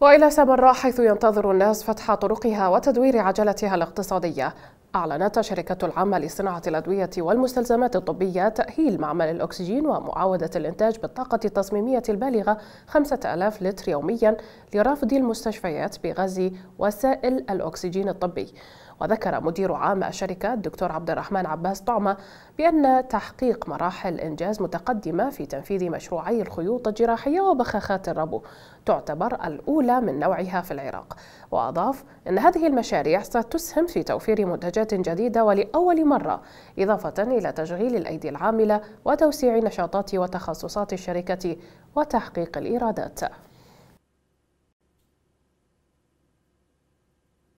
وإلى سامراء حيث ينتظر الناس فتح طرقها وتدوير عجلتها الاقتصادية أعلنت شركة العامة لصناعة الأدوية والمستلزمات الطبية تأهيل معمل الأكسجين ومعاودة الإنتاج بالطاقة التصميمية البالغة 5000 لتر يوميا لرفض المستشفيات بغزي وسائل الأكسجين الطبي وذكر مدير عام الشركة الدكتور عبد الرحمن عباس طعمة بأن تحقيق مراحل إنجاز متقدمة في تنفيذ مشروعي الخيوط الجراحية وبخاخات الربو تعتبر الأولى من نوعها في العراق وأضاف أن هذه المشاريع ستسهم في توفير منتجات جديدة ولأول مرة إضافة إلى تشغيل الأيدي العاملة وتوسيع نشاطات وتخصصات الشركة وتحقيق الإيرادات